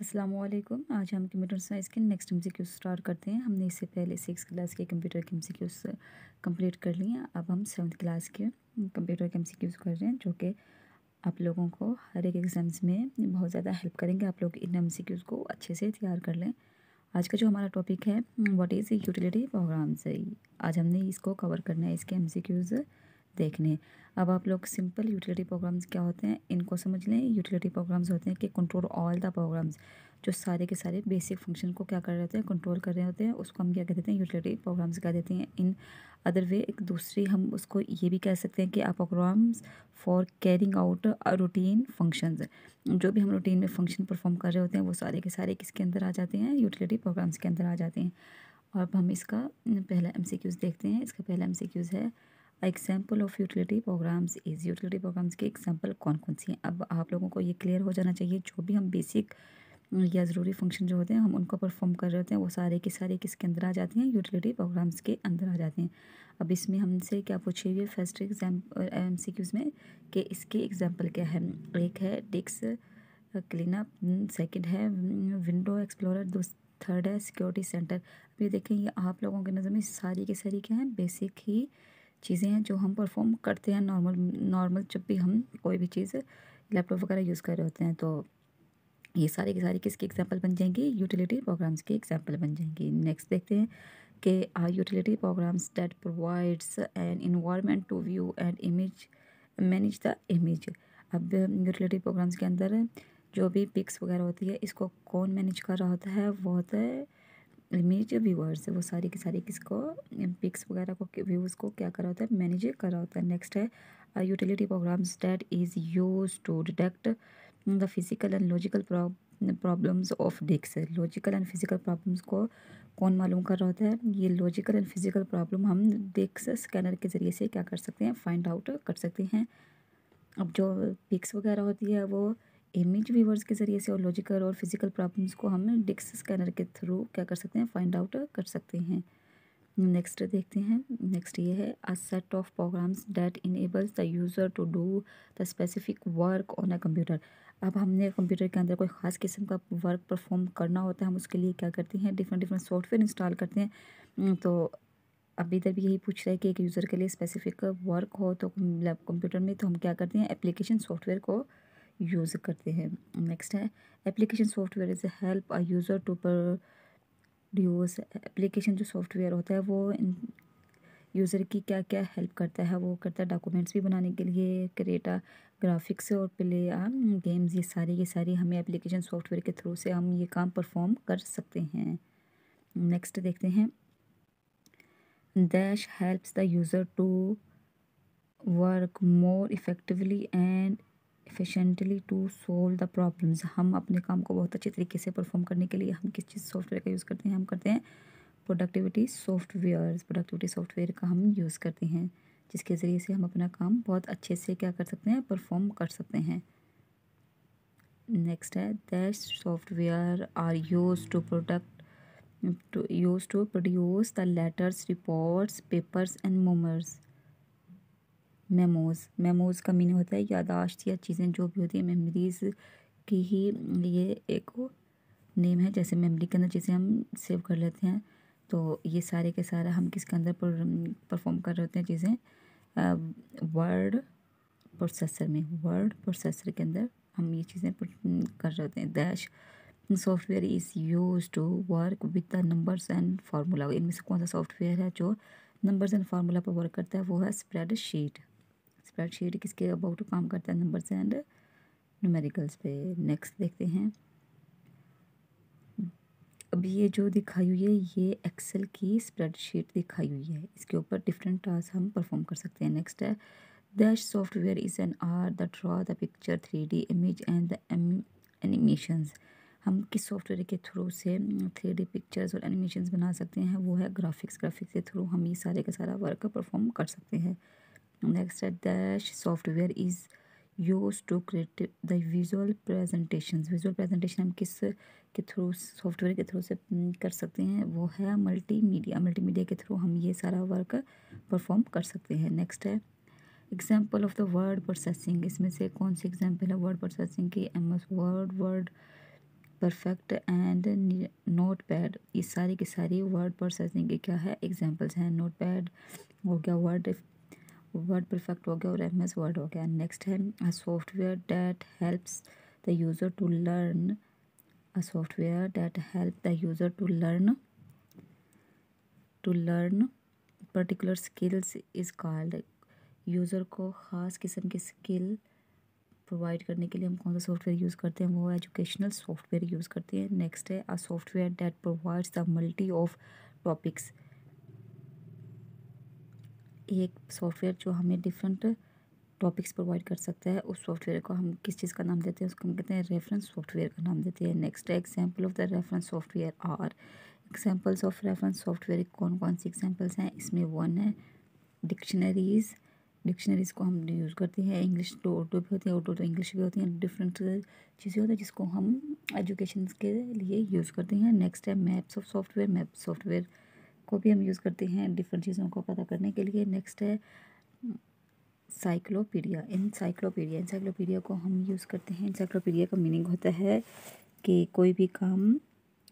असलम आज हम computer science के नेक्स्ट एम स्टार्ट करते हैं हमने इससे पहले सिक्स क्लास के कंप्यूटर के एम कंप्लीट uh, कर लिए अब हम सेवन्थ क्लास के कंप्यूटर के एम कर रहे हैं जो कि आप लोगों को हर एक एग्ज़ाम्स में बहुत ज़्यादा हेल्प करेंगे आप लोग इन एम को अच्छे से तैयार कर लें आज का जो हमारा टॉपिक है वॉट इज़ यूटिलिटी प्रोग्राम्स आज हमने इसको कवर करना है इसके एम सी क्यूज़ देखने अब आप लोग सिंपल यूटिलिटी प्रोग्राम्स क्या होते हैं इनको समझ लें यूटिलिटी प्रोग्राम्स होते हैं कि कंट्रोल ऑल द प्रोग्राम्स जो सारे के सारे बेसिक फंक्शन को क्या कर रहे होते हैं कंट्रोल कर रहे होते हैं उसको हम क्या कह देते हैं यूटिलिटी प्रोग्राम्स कह देते हैं इन अदर वे एक दूसरी हम उसको ये भी कह सकते हैं कि आप programs for carrying out routine functions जो भी हम रूटीन में फंक्शन परफॉर्म कर रहे होते हैं वो सारे के सारे किसके अंदर आ जाते हैं यूटिलिटी प्रोग्राम्स के अंदर आ जाते हैं और अब हम इसका पहला एम देखते हैं इसका पहला एम है example of utility programs is utility programs के एग्जाम्पल कौन कौन सी हैं अब आप लोगों को ये क्लियर हो जाना चाहिए जो भी हम बेसिक या ज़रूरी फंक्शन जो होते हैं हम उनको परफॉर्म कर रहे होते हैं वो सारे के सारे किसके अंदर आ जाते हैं यूटिलिटी प्रोग्राम्स के अंदर आ जाते हैं अब इसमें हमसे क्या पूछे हुए first exam M C Qs में कि इसके एग्जाम्पल क्या है एक है डिक्स क्लीनअप सेकेंड है विंडो एक्सप्लोरर दो थर्ड है सिक्योरिटी सेंटर अब ये देखें ये आप लोगों के नज़र में सारी के सारी क्या हैं बेसिक ही चीज़ें हैं जो हम परफॉर्म करते हैं नॉर्मल नॉर्मल जब भी हम कोई भी चीज़ लैपटॉप वगैरह यूज़ कर रहे होते हैं तो ये सारी की सारी किसके एग्जाम्पल बन जाएंगी यूटिलिटी प्रोग्राम्स की एग्जाम्पल बन जाएंगी नेक्स्ट देखते हैं कि are utility programs that provides an environment to view and image manage the image अब यूटिलिटी प्रोग्राम्स के अंदर जो भी पिक्स वगैरह होती है इसको कौन मैनेज कर रहा होता है वो होता है मेरे जो व्यूअर्स है वो सारे के सारे किसको पिक्स वगैरह को व्यूज़ को क्या करा होता है मैनेज करा होता है नेक्स्ट है utility programs that is use to detect the physical and logical problems of डिक्स लॉजिकल एंड फिजिकल प्रॉब्लम्स को कौन मालूम कर रहा होता है ये लॉजिकल एंड फिजिकल प्रॉब्लम हम डिक्स स्कैनर के ज़रिए से क्या कर सकते हैं फाइंड आउट कर सकते हैं अब जो पिक्स वगैरह होती है वो इमेज व्यूवर्स के ज़रिए से और लॉजिकल और फिजिकल प्रॉब्लम्स को हम डिक्स स्कैनर के थ्रू क्या कर सकते हैं फाइंड आउट कर सकते हैं नेक्स्ट देखते हैं नेक्स्ट ये है a set of programs that enables the user to do the specific work on a computer अब हमने कंप्यूटर के अंदर कोई ख़ास किस्म का वर्क परफॉर्म करना होता है हम उसके लिए क्या करते हैं डिफरेंट डिफरेंट सॉफ्टवेयर इंस्टॉल करते हैं हम्म, तो अभी इधर भी यही पूछ रहा है कि एक यूज़र के लिए स्पेसिफिक वर्क हो तो कंप्यूटर मतलब में तो हम क्या करते हैं एप्लीकेशन सॉफ्टवेयर को यूज़ करते हैं नेक्स्ट है application software is help a user to पर प्रोड्यूस एप्लीकेशन जो सॉफ्टवेयर होता है वो यूज़र की क्या क्या हेल्प करता है वो करता है डॉक्यूमेंट्स भी बनाने के लिए क्रिएटा ग्राफिक्स और प्ले गेम्स ये सारी ये सारी हमें एप्लीकेशन सॉफ्टवेयर के थ्रू से हम ये काम परफॉर्म कर सकते हैं नेक्स्ट देखते हैं dash helps the user to work more effectively and efficiently to solve the problems हम अपने काम को बहुत अच्छे तरीके से परफॉर्म करने के लिए हम किस चीज़ सॉफ्टवेयर का यूज़ करते हैं हम करते हैं प्रोडक्टिविटी सॉफ्टवेयर प्रोडक्टिविटी सॉफ्टवेयर का हम यूज़ करते हैं जिसके ज़रिए से हम अपना काम बहुत अच्छे से क्या कर सकते हैं परफॉर्म कर सकते हैं नेक्स्ट है that software are use to product use to produce the letters reports papers and memos memos memos का मीनिंग होता है यादाश्त या चीज़ें जो भी होती है मेमरीज़ की ही ये एक नेम है जैसे मेमरी के अंदर चीज़ें हम सेव कर लेते हैं तो ये सारे के सारा हम किसके अंदर परफॉर्म कर रहे होते हैं चीज़ें वर्ड प्रोसेसर में वर्ड प्रोसेसर के अंदर हम ये चीज़ें कर रहे होते हैं dash software is use to work with the numbers and formula इनमें से कौन सा सॉफ्टवेयर है जो नंबर्स एंड फार्मूला पर वर्क करता है वो है स्प्रेड शीट स्प्रेडशीट किसके अबाउट काम करता है नंबर्स एंड न्यूमेरिकल्स पे नेक्स्ट देखते हैं अब ये जो दिखाई हुई है ये एक्सेल की स्प्रेडशीट दिखाई हुई है इसके ऊपर डिफरेंट टास्क हम परफॉर्म कर सकते हैं नेक्स्ट है dash software is an are the draw the picture three D image and animation हम किस सॉफ्टवेयर के थ्रू से थ्री डी पिक्चर्स और एनिमेशन बना सकते हैं वो है ग्राफिक्स ग्राफिक्स के थ्रू हम ये सारे का सारा वर्क परफॉर्म कर सकते हैं Next, dash software is used to create the visual presentations. Visual presentation हम किस के थ्रू सॉफ्टवेयर के थ्रू से कर सकते हैं वो है मल्टी मीडिया मल्टी मीडिया के थ्रू हम ये सारा वर्क परफॉर्म कर सकते हैं नेक्स्ट है example of the word processing इसमें से कौन सी एग्जाम्पल है वर्ड प्रोसेसिंग की M S word word perfect and notepad ये सारी की सारी वर्ड प्रोसेसिंग के क्या है एग्जाम्पल्स हैं नोट पैड हो गया वर्ड वर्ड परफेक्ट हो गया और एम एस वर्ड हो गया नेक्स्ट है a software that helps the user to learn a software that help the user to learn to learn particular skills is called user को ख़ास किस्म के स्किल प्रोवाइड करने के लिए हम कौन सा सॉफ्टवेयर यूज़ करते हैं वो एजुकेशनल सॉफ्टवेयर यूज़ करते हैं नेक्स्ट है a software that provides the multi of topics एक सॉफ्टवेयर जो हमें डिफरेंट टॉपिक्स प्रोवाइड कर सकता है उस सॉफ्टवेयर को हम किस चीज़ का नाम देते हैं उसको हम कहते हैं रेफरेंस सॉफ्टवेयर का नाम देते हैं नेक्स्ट है example of the reference software are examples of reference software कौन कौन सी एग्जाम्पल्स हैं इसमें वन है डिक्शनरीज़ डिक्शनरीज़ को हम यूज़ करते हैं इंग्लिश टू उर्दू भी होती है उर्दू टू तो इंग्लिश भी होती हैं डिफरेंट चीज़ें होती हैं जिसको हम एजुकेशन के लिए यूज़ करते हैं नेक्स्ट है maps of software map software को भी हम यूज़ करते हैं डिफरेंट चीज़ों को पता करने के लिए नेक्स्ट है साइक्लोपीडिया इंसाइक्लोपीडिया इंसाइक्लोपीडिया को हम यूज़ करते हैं इंसाइक्लोपीडिया का मीनिंग होता है कि कोई भी काम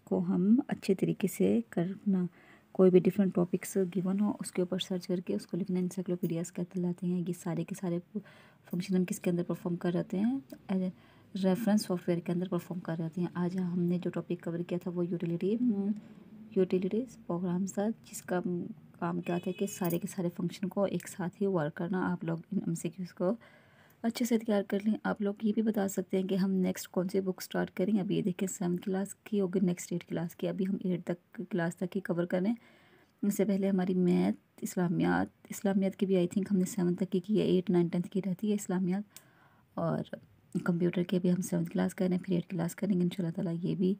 को हम अच्छे तरीके से करना कोई भी डिफरेंट टॉपिक्स गिवन हो उसके ऊपर सर्च करके उसको लिखना इंसाइक्लोपीडियाज कहलाते हैं ये सारे के सारे फंक्शन हम किसके अंदर परफॉर्म कर रहते हैं एज रेफरेंस सॉफ्टवेयर के अंदर परफॉर्म कर रहे हैं आज हमने जो टॉपिक कवर किया था वो यूटिलिटी यूटिलिटीज़ प्रोग्राम्स था जिसका काम क्या था कि सारे के सारे फंक्शन को एक साथ ही वर्क करना आप लोग इन एम को अच्छे से तैयार कर लें आप लोग ये भी बता सकते हैं कि हम नेक्स्ट कौन सी बुक स्टार्ट करें अभी ये देखें सेवन क्लास की होगी नेक्स्ट एट क्लास की अभी हम एट तक क्लास तक ही कवर करें इससे पहले हमारी मैथ इस्लामियात इस्लामियात की भी आई थिंक हमने सेवन तक की की है एट नाइन टेंथ की रहती है इस्लामियात और कंप्यूटर के भी हम सेवन क्लास करें फिर एट क्लास करेंगे इन ताला ये भी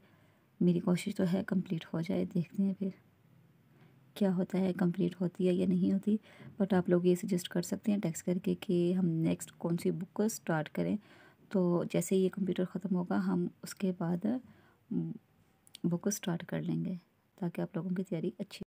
मेरी कोशिश तो है कंप्लीट हो जाए देखते हैं फिर क्या होता है कंप्लीट होती है या नहीं होती बट आप लोग ये सजेस्ट कर सकते हैं टेक्स्ट करके कि हम नेक्स्ट कौन सी बुक को स्टार्ट करें तो जैसे ये कंप्यूटर ख़त्म होगा हम उसके बाद बुक mm, स्टार्ट कर लेंगे ताकि आप लोगों की तैयारी अच्छी